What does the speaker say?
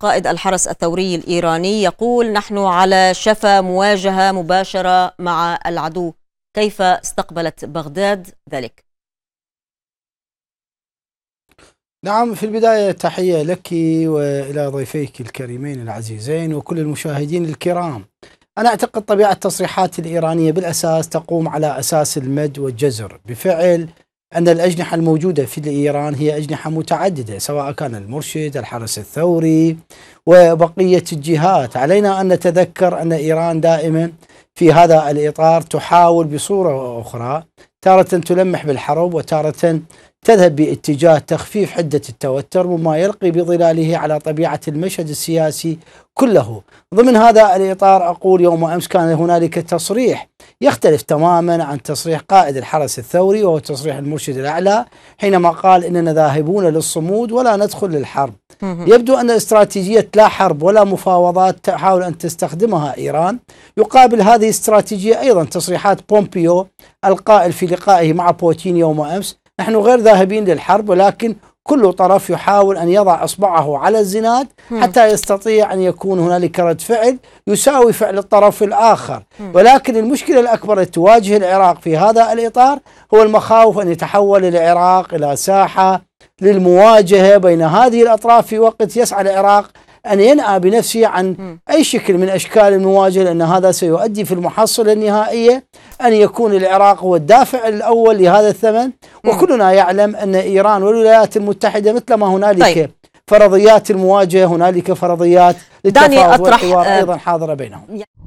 قائد الحرس الثوري الإيراني يقول نحن على شفا مواجهة مباشرة مع العدو كيف استقبلت بغداد ذلك؟ نعم في البداية تحية لك وإلى ضيفيك الكريمين العزيزين وكل المشاهدين الكرام أنا أعتقد طبيعة التصريحات الإيرانية بالأساس تقوم على أساس المد والجزر بفعل أن الأجنحة الموجودة في إيران هي أجنحة متعددة سواء كان المرشد الحرس الثوري وبقية الجهات علينا أن نتذكر أن إيران دائما في هذا الإطار تحاول بصورة أخرى تارة تلمح بالحرب وتارة تذهب باتجاه تخفيف حدة التوتر وما يلقي بظلاله على طبيعة المشهد السياسي كله ضمن هذا الإطار أقول يوم أمس كان هنالك تصريح يختلف تماما عن تصريح قائد الحرس الثوري وهو تصريح المرشد الأعلى حينما قال إننا ذاهبون للصمود ولا ندخل للحرب يبدو أن استراتيجية لا حرب ولا مفاوضات تحاول أن تستخدمها إيران يقابل هذه الاستراتيجية أيضا تصريحات بومبيو القائل في لقائه مع بوتين يوم أمس نحن غير ذاهبين للحرب ولكن كل طرف يحاول ان يضع اصبعه على الزناد حتى يستطيع ان يكون هنالك رد فعل يساوي فعل الطرف الاخر ولكن المشكله الاكبر التي تواجه العراق في هذا الاطار هو المخاوف ان يتحول العراق الى ساحه للمواجهة بين هذه الأطراف في وقت يسعى العراق أن ينأى بنفسه عن أي شكل من أشكال المواجهة لأن هذا سيؤدي في المحصلة النهائية أن يكون العراق هو الدافع الأول لهذا الثمن وكلنا يعلم أن إيران والولايات المتحدة مثل ما هنالك طيب. فرضيات المواجهة هنالك فرضيات للتفاوض والحوار آه، أيضا حاضرة بينهم